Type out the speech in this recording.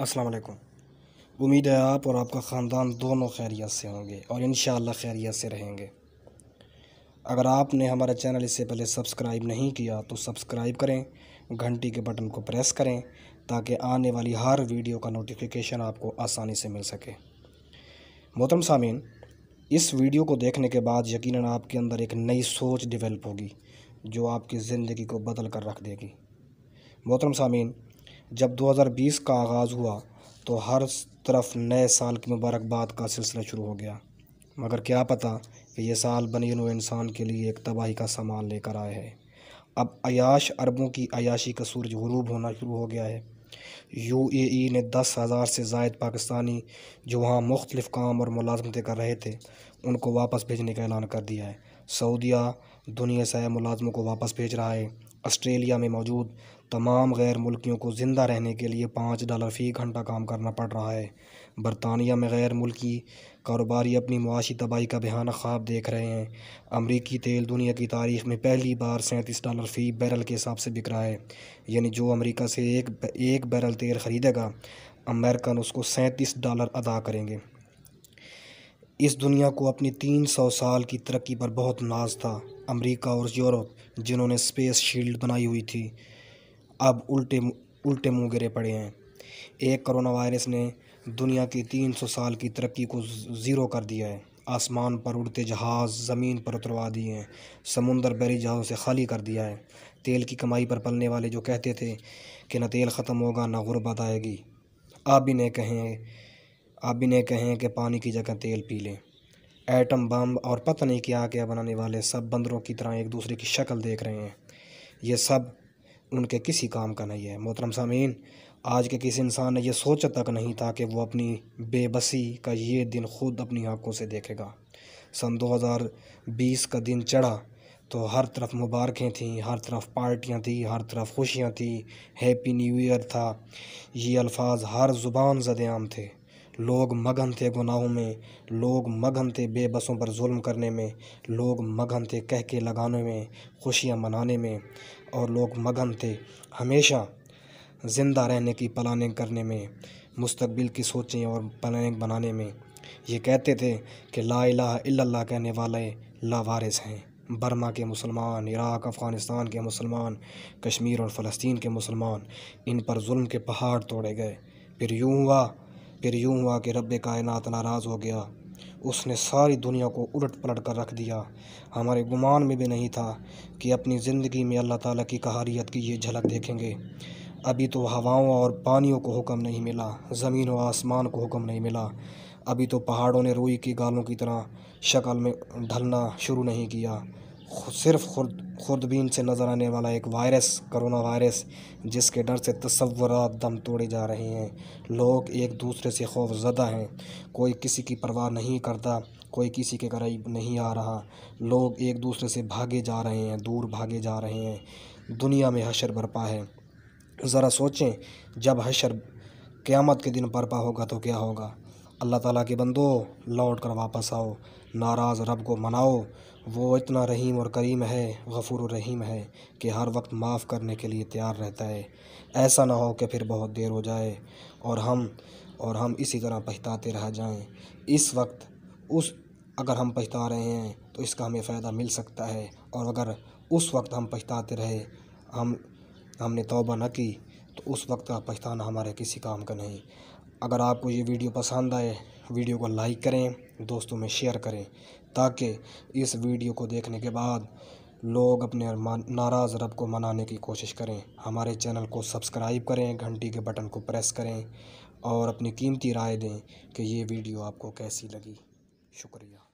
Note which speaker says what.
Speaker 1: अस्सलाम वालेकुम उम्मीद है आप और आपका ख़ानदान दोनों खैरियत से होंगे और इन खैरियत से रहेंगे अगर आपने हमारा चैनल इससे पहले सब्सक्राइब नहीं किया तो सब्सक्राइब करें घंटी के बटन को प्रेस करें ताकि आने वाली हर वीडियो का नोटिफिकेशन आपको आसानी से मिल सके मोहतरम सामीन इस वीडियो को देखने के बाद यकीन आपके अंदर एक नई सोच डिवेल्प होगी जो आपकी ज़िंदगी को बदल कर रख देगी मोहतरम सामीन जब 2020 का आगाज़ हुआ तो हर तरफ नए साल की मुबारकबाद का सिलसिला शुरू हो गया मगर क्या पता कि यह साल बनी नो इंसान के लिए एक तबाही का सामान लेकर आए है अब अयाश अरबों की अयाशी का सूरज गरूब होना शुरू हो गया है यू ए ई ने दस हज़ार से जायद पाकिस्तानी जो वहाँ मुख्तलिफ काम और मुलाजमतें कर रहे थे उनको वापस भेजने का ऐलान कर दिया है सऊदिया दुनिया से मुलाजमों को वापस भेज रहा है ऑस्ट्रेलिया में मौजूद तमाम गैर मुल्कियों को ज़िंदा रहने के लिए पाँच डॉलर फ़ी घंटा काम करना पड़ रहा है बरतानिया में गैर मुल्की कारोबारी अपनी मुआशी तबाही का बेहाना ख्वाब देख रहे हैं अमरीकी तेल दुनिया की तारीख में पहली बार सैंतीस डॉलर फ़ी बैरल के हिसाब से बिक रहा है यानी जो अमरीका से एक एक बैरल तेल ख़रीदेगा अमेरिकन उसको सैंतीस डॉलर अदा करेंगे इस दुनिया को अपनी तीन सौ साल की तरक्की पर बहुत नाज था अमेरिका और यूरोप जिन्होंने स्पेस शील्ड बनाई हुई थी अब उल्टे उल्टे मुँह गिरे पड़े हैं एक कोरोना वायरस ने दुनिया की 300 साल की तरक्की को ज़ीरो कर दिया है आसमान पर उड़ते जहाज़ ज़मीन पर उतरवा दिए हैं समुंदर बैरी जहाज़ों से खाली कर दिया है तेल की कमाई पर पलने वाले जो कहते थे कि ना तेल ख़त्म होगा ना गुरबत आएगी आप भी नहीं कहें आप भी नहीं कहें कि पानी की जगह तेल पी लें एटम बम और पता नहीं क्या क्या बनाने वाले सब बंदरों की तरह एक दूसरे की शक्ल देख रहे हैं ये सब उनके किसी काम का नहीं है मोहतरम सामीन आज के किसी इंसान ने यह सोचा तक नहीं था कि वो अपनी बेबसी का ये दिन खुद अपनी आंखों से देखेगा सन 2020 का दिन चढ़ा तो हर तरफ मुबारकें थीं हर तरफ पार्टियां थीं हर तरफ खुशियां थी हैप्पी न्यू ईयर था ये अल्फाज हर ज़ुबान जदेआम थे लोग मगन थे गुनाहों में लोग मगन थे बेबसों पर जुल्म करने में लोग मगन थे कहके लगाने में खुशियाँ मनाने में और लोग मगन थे हमेशा ज़िंदा रहने की प्लानिंग करने में मुस्तबिल की सोचें और प्लानिंग बनाने में ये कहते थे कि ला इला कहने वाले लावारिस हैं बर्मा के मुसलमान इराक अफ़गानिस्तान के मुसलमान कश्मीर और फ़लस्तीन के मुसलमान इन पर जुल्म के पहाड़ तोड़े गए फिर यूँ हुआ फिर यूँ हुआ कि रब कायनात नाराज़ हो गया उसने सारी दुनिया को उलट पलट कर रख दिया हमारे गुमान में भी नहीं था कि अपनी ज़िंदगी में अल्लाह ताला की कहारियत की ये झलक देखेंगे अभी तो हवाओं और पानियों को हुक्म नहीं मिला ज़मीन व आसमान को हुक्म नहीं मिला अभी तो पहाड़ों ने रोई की गालों की तरह शक्ल में ढलना शुरू नहीं किया सिर्फ खुर्द खुर्दबीन से नज़र आने वाला एक वायरस करोना वायरस जिसके डर से तस्वुरात दम तोड़े जा रहे हैं लोग एक दूसरे से खौफ जदा हैं कोई किसी की परवाह नहीं करता कोई किसी के करीब नहीं आ रहा लोग एक दूसरे से भागे जा रहे हैं दूर भागे जा रहे हैं दुनिया में हशर बरपा है ज़रा सोचें जब हशर क़्यामत के दिन बरपा होगा तो क्या होगा अल्लाह ताला के बंदो लौट कर वापस आओ नाराज़ रब को मनाओ वो इतना रहीम और करीम है गफूर रहीम है कि हर वक्त माफ़ करने के लिए तैयार रहता है ऐसा ना हो कि फिर बहुत देर हो जाए और हम और हम इसी तरह पछताते रह जाएं इस वक्त उस अगर हम पछता रहे हैं तो इसका हमें फ़ायदा मिल सकता है और अगर उस वक्त हम पछताते रहे हम हमने तौबा न की तो उस वक्त का पछताना हमारे किसी काम का नहीं अगर आपको ये वीडियो पसंद आए वीडियो को लाइक करें दोस्तों में शेयर करें ताकि इस वीडियो को देखने के बाद लोग अपने नाराज़ रब को मनाने की कोशिश करें हमारे चैनल को सब्सक्राइब करें घंटी के बटन को प्रेस करें और अपनी कीमती राय दें कि ये वीडियो आपको कैसी लगी शुक्रिया